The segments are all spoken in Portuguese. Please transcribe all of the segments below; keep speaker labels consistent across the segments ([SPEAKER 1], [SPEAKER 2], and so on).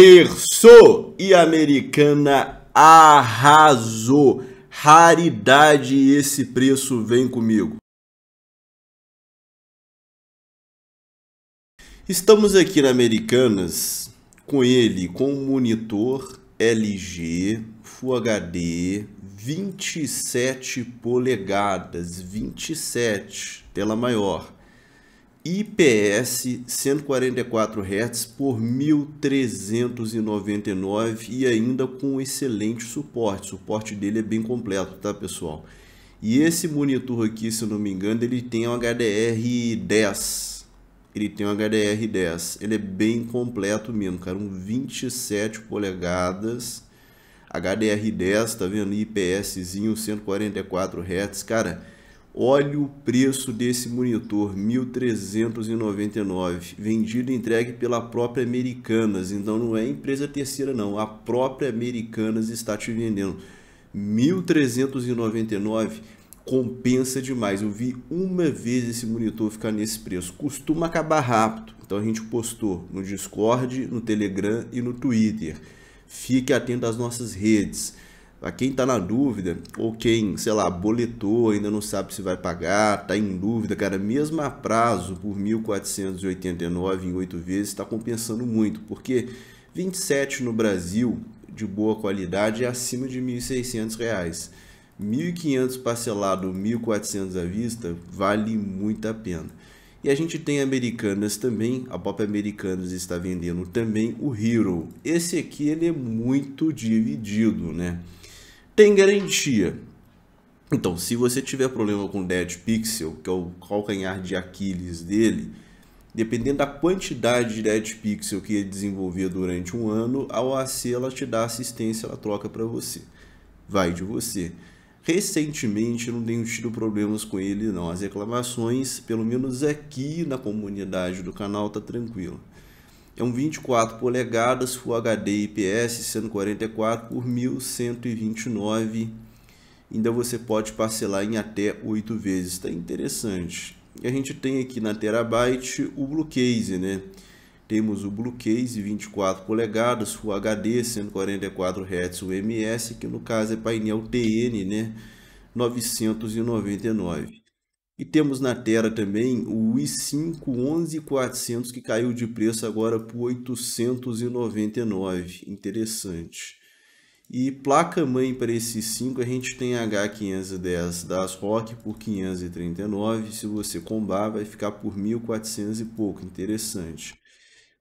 [SPEAKER 1] terço e Americana arrasou. Raridade esse preço, vem comigo. Estamos aqui na Americanas com ele, com o monitor LG Full HD 27 polegadas, 27, tela maior. IPS 144 Hz por 1399 e ainda com excelente suporte. O suporte dele é bem completo, tá pessoal? E esse monitor aqui, se eu não me engano, ele tem um HDR10. Ele tem um HDR10. Ele é bem completo mesmo, cara. Um 27 polegadas. HDR10, tá vendo? IPSzinho 144 Hz, cara Olha o preço desse monitor, 1.399, vendido e entregue pela própria Americanas. Então não é empresa terceira não, a própria Americanas está te vendendo. 1.399 compensa demais. Eu vi uma vez esse monitor ficar nesse preço. Costuma acabar rápido. Então a gente postou no Discord, no Telegram e no Twitter. Fique atento às nossas redes. Para quem está na dúvida, ou quem, sei lá, boletou, ainda não sabe se vai pagar, está em dúvida, cara, mesmo a prazo por 1.489 em oito vezes está compensando muito, porque 27 no Brasil de boa qualidade é acima de R$ 1.600. 1.500 parcelado, 1.400 à vista, vale muito a pena. E a gente tem Americanas também, a Pop Americanas está vendendo também o Hero. Esse aqui ele é muito dividido, né? tem garantia. Então, se você tiver problema com Dead Pixel, que é o calcanhar de Aquiles dele, dependendo da quantidade de Dead Pixel que ele desenvolver durante um ano, a OAC ela te dá assistência, ela troca para você. Vai de você. Recentemente não tenho tido problemas com ele não. As reclamações, pelo menos aqui na comunidade do canal, tá tranquilo é um 24 polegadas Full HD IPS 144 por 1129 ainda você pode parcelar em até 8 vezes está interessante e a gente tem aqui na Terabyte o Blue Case né temos o Blue Case 24 polegadas Full HD 144 Hz UMS que no caso é painel TN né 999 e temos na Terra também o i5 11400 que caiu de preço agora por 899, interessante. E placa mãe para esse 5 a gente tem a H510 da ASRock por 539, se você combar vai ficar por 1400 e pouco, interessante.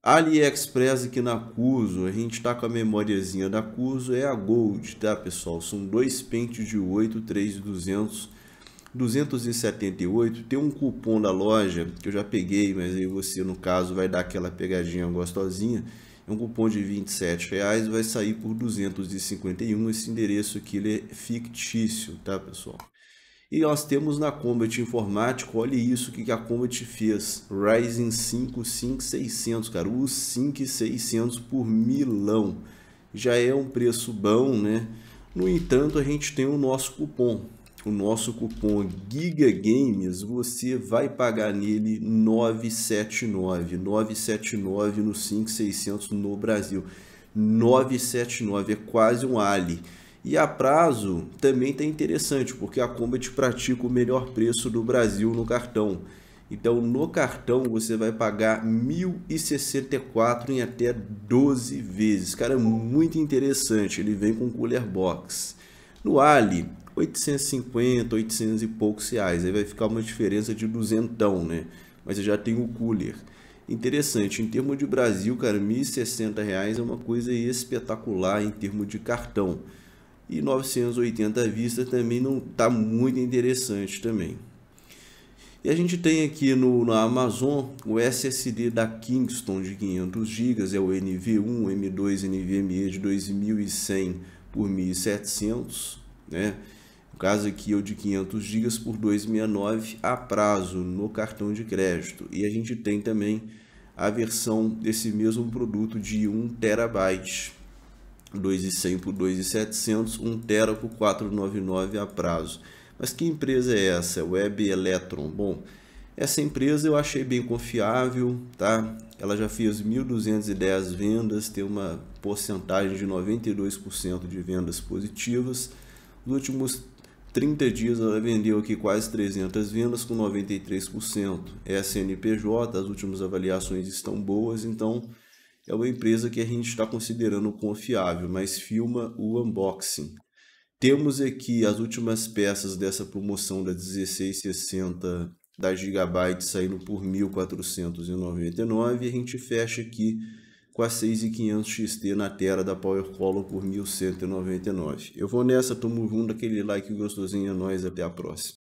[SPEAKER 1] AliExpress aqui na Cuso, a gente está com a memóriazinha da Cuso, é a Gold, tá pessoal? São dois pentes de 8, 3200 278 tem um cupom da loja que eu já peguei, mas aí você no caso vai dar aquela pegadinha gostosinha. É um cupom de 27 reais, vai sair por 251. Esse endereço aqui ele é fictício, tá pessoal? E nós temos na Combat Informático, olha isso que a Combat fez. Ryzen 5 5600, cara, o 5600 por milão. Já é um preço bom, né? No entanto, a gente tem o nosso cupom, o nosso cupom GIGAGAMES, você vai pagar nele 979, 979 no 5600 no Brasil. 979 é quase um ali. E a prazo também está interessante, porque a Combat pratica o melhor preço do Brasil no cartão. Então, no cartão, você vai pagar 1.064 em até 12 vezes. Cara, muito interessante. Ele vem com cooler box. No Ali, 850, 800 e poucos reais. Aí vai ficar uma diferença de duzentão, né? Mas eu já tenho o cooler. Interessante, em termos de Brasil, cara, R$ 1.060 reais é uma coisa espetacular em termos de cartão. E 980 à vista também não tá muito interessante também. E a gente tem aqui no, na Amazon o SSD da Kingston de 500 GB, é o NV1, M2, NVMe de 2100 por 1700, né? caso aqui é o de 500 GB por 269 a prazo no cartão de crédito. E a gente tem também a versão desse mesmo produto de 1 terabyte. 2,100 por 2,700, 1 tera por 499 a prazo. Mas que empresa é essa? Web Electron. Bom, essa empresa eu achei bem confiável, tá? Ela já fez 1.210 vendas, tem uma porcentagem de 92% de vendas positivas. Nos últimos 30 dias ela vendeu aqui quase 300 vendas com 93%. SNPJ, é as últimas avaliações estão boas, então é uma empresa que a gente está considerando confiável, mas filma o unboxing. Temos aqui as últimas peças dessa promoção da 1660 da Gigabyte saindo por 1.499 e a gente fecha aqui com a 6500 XT na tela da PowerColor por 1199. Eu vou nessa, tomo junto, daquele like gostosinho a é nós, até a próxima.